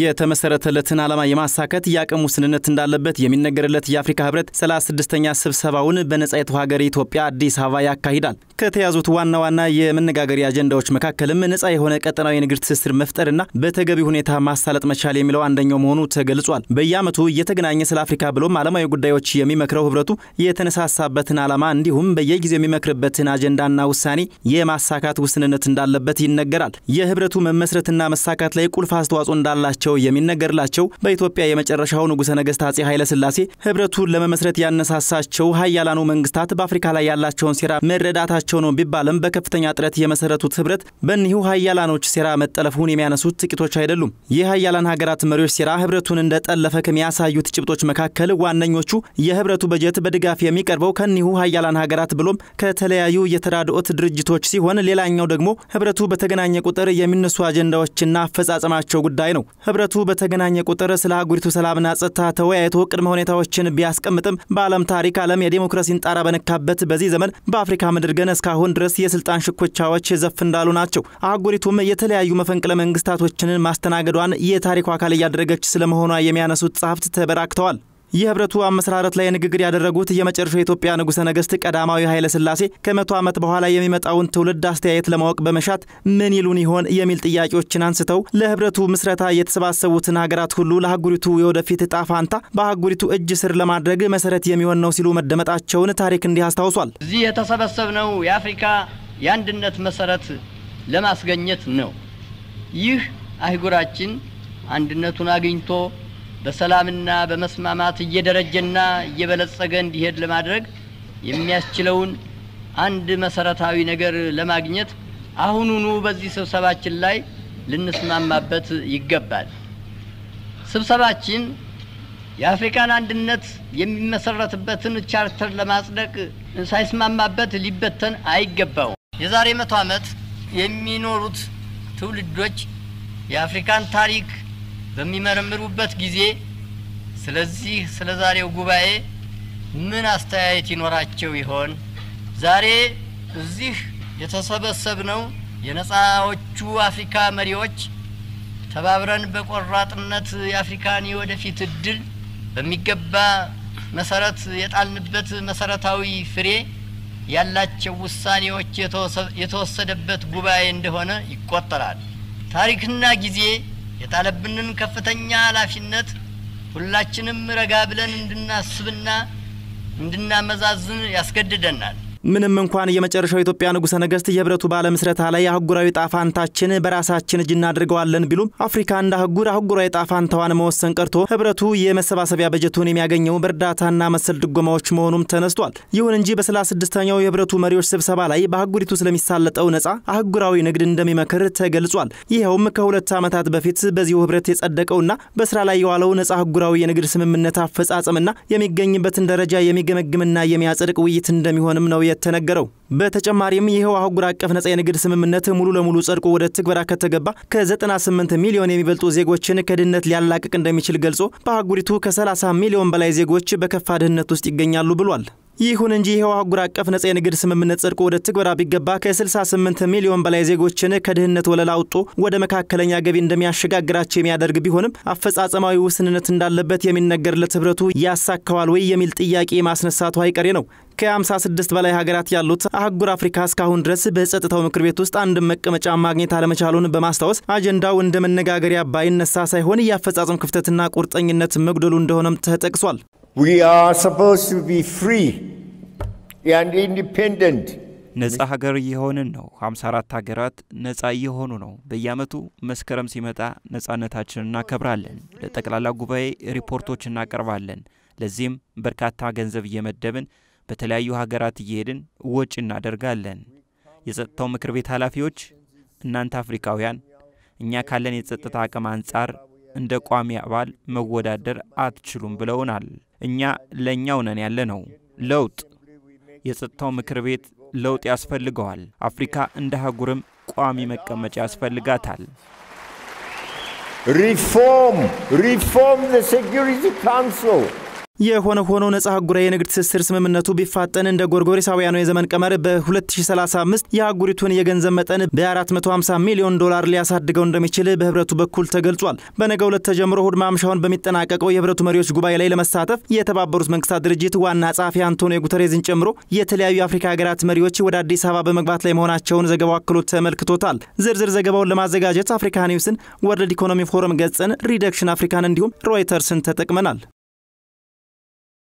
የተመሰረተለትን ዓላማ የማሳከት የአቅም ውስንነት እንዳለበት የሚነገርለት የአፍሪካ ህብረት 36ኛ ስብሰባውን በነጻይቱ ሀገር ኢትዮጵያ አዲስ አበባ ያካሂዳል። ከተያዙት ዋና ዋና የመነጋገሪያ አጀንዳዎች መካከልም ነጻ የሆነ ቀጠናዊ የንግድ ትስስር መፍጠርና በተገቢ ሁኔታ ማሳለጥ መቻል የሚለው አንደኛው መሆኑ ተገልጿል። በየዓመቱ እየተገናኘ ስለ አፍሪካ ብሎም ዓለማዊ ጉዳዮች የሚመክረው ህብረቱ የተነሳሳበትን ዓላማ እንዲሁም በየጊዜው የሚመክርበትን አጀንዳና ውሳኔ የማሳካት ውስንነት እንዳለበት ይነገራል። የህብረቱ መመስረትና መሳካት ላይ ቁልፍ አስተዋጽኦ እንዳላ መሆናቸው የሚነገርላቸው በኢትዮጵያ የመጨረሻው ንጉሠ ነገሥት አጼ ሥላሴ ህብረቱን ለመመስረት ያነሳሳቸው ሀያላኑ መንግስታት በአፍሪካ ላይ ያላቸውን ሴራ መረዳታቸው ነው ቢባልም በከፍተኛ ጥረት የመሰረቱት ህብረት በእኒሁ ሀያላኖች ሴራ መጠለፉን የሚያነሱት ጥቂቶች አይደሉም። ይህ ሀያላን ሀገራት መሪዎች ሴራ ህብረቱን እንደ ጠለፈ ከሚያሳዩት ጭብጦች መካከል ዋነኞቹ የህብረቱ በጀት በድጋፍ የሚቀርበው ከኒሁ ሀያላን ሀገራት ብሎም ከተለያዩ የተራድኦት ድርጅቶች ሲሆን ሌላኛው ደግሞ ህብረቱ በተገናኘ ቁጥር የሚነሱ አጀንዳዎችና አፈጻጸማቸው ጉዳይ ነው። ህብረቱ በተገናኘ ቁጥር ስለ አህጉሪቱ ሰላምና ጸጥታ ተወያይቶ ቅድመ ሁኔታዎችን ቢያስቀምጥም በዓለም ታሪክ ዓለም የዴሞክራሲን ጣራ በነካበት በዚህ ዘመን በአፍሪካ ምድር ግን እስካሁን ድረስ የስልጣን ሽኩቻዎች ዘፍ እንዳሉ ናቸው። አህጉሪቱም የተለያዩ መፈንቅለ መንግስታቶችንን ማስተናገዷን የታሪኩ አካል እያደረገች ስለመሆኗ የሚያነሱት ጸሐፍት ተበራክተዋል። የህብረቱ አመሰራረት ላይ ንግግር ያደረጉት የመጨረሻው የኢትዮጵያ ንጉሠ ነገሥት ቀዳማዊ ኃይለ ሥላሴ ከመቶ ዓመት በኋላ የሚመጣውን ትውልድ አስተያየት ለማወቅ በመሻት ምን ይሉን ይሆን የሚል ጥያቄዎችን አንስተው ለህብረቱ ምስረታ የተሰባሰቡትን ሀገራት ሁሉ ለአህጉሪቱ የወደፊት እጣ ፋንታ በአህጉሪቱ እጅ ስር ለማድረግ መሰረት የሚሆን ነው ሲሉ መደመጣቸውን ታሪክ እንዲህ አስታውሷል። እዚህ የተሰበሰብነው የአፍሪካ የአንድነት መሰረት ለማስገኘት ነው። ይህ አህጉራችን አንድነቱን አግኝቶ በሰላምና በመስማማት እየደረጀና እየበለጸገ እንዲሄድ ለማድረግ የሚያስችለውን አንድ መሰረታዊ ነገር ለማግኘት አሁኑኑ በዚህ ስብሰባችን ላይ ልንስማማበት ይገባል። ስብሰባችን የአፍሪካን አንድነት የሚመሰረትበትን ቻርተር ለማጽደቅ ሳይስማማበት ሊበተን አይገባውም። የዛሬ መቶ ዓመት የሚኖሩት ትውልዶች የአፍሪካን ታሪክ በሚመረምሩበት ጊዜ ስለዚህ ስለ ዛሬው ጉባኤ ምን አስተያየት ይኖራቸው ይሆን? ዛሬ እዚህ የተሰበሰብነው የነጻዎቹ አፍሪካ መሪዎች ተባብረን በቆራጥነት የአፍሪካን የወደፊት እድል በሚገባ መሰረት የጣልንበት መሰረታዊ ፍሬ ያላቸው ውሳኔዎች የተወሰደበት ጉባኤ እንደሆነ ይቆጠራል። ታሪክና ጊዜ የጣለብንን ከፍተኛ ኃላፊነት ሁላችንም ረጋ ብለን እንድናስብና እንድናመዛዝን ያስገድደናል። ምንም እንኳን የመጨረሻው የኢትዮጵያ ንጉሠ ነገሥት የህብረቱ ባለምስረታ ላይ አህጉራዊ ጣፋንታችን በራሳችን እጅ እናድርገዋለን ቢሉም አፍሪካ እንደ አህጉር አህጉራዊ ጣፋንታዋን መወሰን ቀርቶ ህብረቱ የመሰባሰቢያ በጀቱን የሚያገኘው በእርዳታና መሰል ድጎማዎች መሆኑም ተነስቷል። ይሁን እንጂ በሰላሳ ስድስተኛው የህብረቱ መሪዎች ስብሰባ ላይ በአህጉሪቱ ስለሚሳለጠው ነጻ አህጉራዊ ንግድ እንደሚመክር ተገልጿል። ይኸውም ከሁለት ዓመታት በፊት በዚሁ ህብረት የጸደቀውና በስራ ላይ የዋለው ነጻ አህጉራዊ የንግድ ስምምነት አፈጻጸምና የሚገኝበትን ደረጃ የሚገመግምና የሚያጸድቅ ውይይት እንደሚሆንም ነው የተነገረው። በተጨማሪም ይኸው አህጉር አቀፍ ነጻ የንግድ ስምምነት ሙሉ ለሙሉ ጸድቆ ወደ ትግበራ ከተገባ ከ98 ሚሊዮን የሚበልጡ ዜጎችን ከድህነት ሊያላቅቅ እንደሚችል ገልጾ በአህጉሪቱ ከ30 ሚሊዮን በላይ ዜጎች በከፋ ድህነት ውስጥ ይገኛሉ ብሏል። ይሁን እንጂ ይኸው አህጉር አቀፍ ነጻ የንግድ ስምምነት ጸድቆ ወደ ትግበራ ቢገባ ከ68 ሚሊዮን በላይ ዜጎችን ከድህነት ወለል አውጦ ወደ መካከለኛ ገቢ እንደሚያሸጋግራቸው የሚያደርግ ቢሆንም አፈጻጸማዊ ውስንነት እንዳለበት የሚነገርለት ህብረቱ ያሳካዋል ወይ የሚል ጥያቄ ማስነሳቱ አይቀሬ ነው። ከ56 በላይ ሀገራት ያሉት አህጉር አፍሪካ እስካሁን ድረስ በጸጥታው ምክር ቤት ውስጥ አንድም መቀመጫ ማግኘት አለመቻሉን በማስታወስ አጀንዳው እንደ መነጋገሪያ ባይነሳ ሳይሆን የአፈጻጸም ክፍተትና ቁርጠኝነት መጉደሉ እንደሆነም ተጠቅሷል። We are supposed to be free and independent. ነፃ ሀገር እየሆንን ነው። 54 ሀገራት ነፃ እየሆኑ ነው። በየአመቱ መስከረም ሲመጣ ነፃነታችንን እናከብራለን። ለጠቅላላ ጉባኤ ሪፖርቶች እናቀርባለን። ለዚህም በርካታ ገንዘብ እየመደብን በተለያዩ ሀገራት እየሄድን ወጪ እናደርጋለን። የጸጥታው ምክር ቤት ኃላፊዎች እናንተ አፍሪካውያን እኛ ካለን የጸጥታ አቅም አንጻር እንደ ቋሚ አባል መወዳደር አትችሉም ብለውናል። እኛ ለእኛው ነን ያለ ነው። ለውጥ የጸጥታው ምክር ቤት ለውጥ ያስፈልገዋል። አፍሪካ እንደ አህጉርም ቋሚ መቀመጫ ያስፈልጋታል። ሪፎርም ሪፎርም ሴኪሪቲ ካውንስል የሆነ ሆኖ ነጻ አህጉራዊ የንግድ ትስስር ስምምነቱ ቢፋጠን እንደ ጎርጎሪሳውያኑ የዘመን ቀመር በ2035 የአህጉሪቱን የገንዘብ መጠን በ450 ሚሊዮን ዶላር ሊያሳድገው እንደሚችል በህብረቱ በኩል ተገልጿል። በነገ ሁለት ተጀምሮ እሁድ ማምሻውን በሚጠናቀቀው የህብረቱ መሪዎች ጉባኤ ላይ ለመሳተፍ የተባበሩት መንግስታት ድርጅት ዋና ጸሐፊ አንቶኒዮ ጉተሬዝን ጨምሮ የተለያዩ የአፍሪካ ሀገራት መሪዎች ወደ አዲስ አበባ በመግባት ላይ መሆናቸውን ዘገባው አክሎ ተመልክቶታል። ዝርዝር ዘገባውን ለማዘጋጀት አፍሪካ ኒውስን፣ ወርልድ ኢኮኖሚ ፎረም ገጽን፣ ሪደክሽን አፍሪካን እንዲሁም ሮይተርስን ተጠቅመናል።